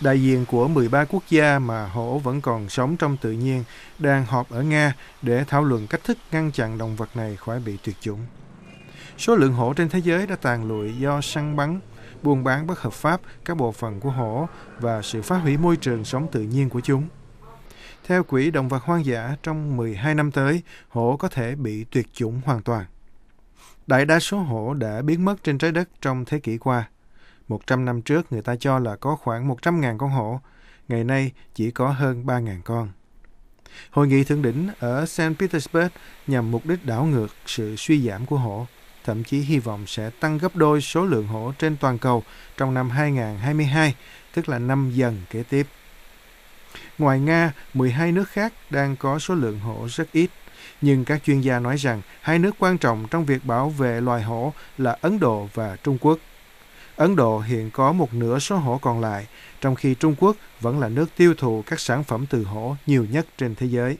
đại diện của 13 quốc gia mà hổ vẫn còn sống trong tự nhiên đang họp ở Nga để thảo luận cách thức ngăn chặn động vật này khỏi bị tuyệt chủng. Số lượng hổ trên thế giới đã tàn lụi do săn bắn, buôn bán bất hợp pháp các bộ phận của hổ và sự phá hủy môi trường sống tự nhiên của chúng. Theo Quỹ Động vật Hoang dã, trong 12 năm tới, hổ có thể bị tuyệt chủng hoàn toàn. Đại đa số hổ đã biến mất trên trái đất trong thế kỷ qua – 100 năm trước người ta cho là có khoảng 100.000 con hổ, ngày nay chỉ có hơn 3.000 con. Hội nghị thượng đỉnh ở St. Petersburg nhằm mục đích đảo ngược sự suy giảm của hổ, thậm chí hy vọng sẽ tăng gấp đôi số lượng hổ trên toàn cầu trong năm 2022, tức là năm dần kế tiếp. Ngoài Nga, 12 nước khác đang có số lượng hổ rất ít, nhưng các chuyên gia nói rằng hai nước quan trọng trong việc bảo vệ loài hổ là Ấn Độ và Trung Quốc. Ấn Độ hiện có một nửa số hổ còn lại, trong khi Trung Quốc vẫn là nước tiêu thụ các sản phẩm từ hổ nhiều nhất trên thế giới.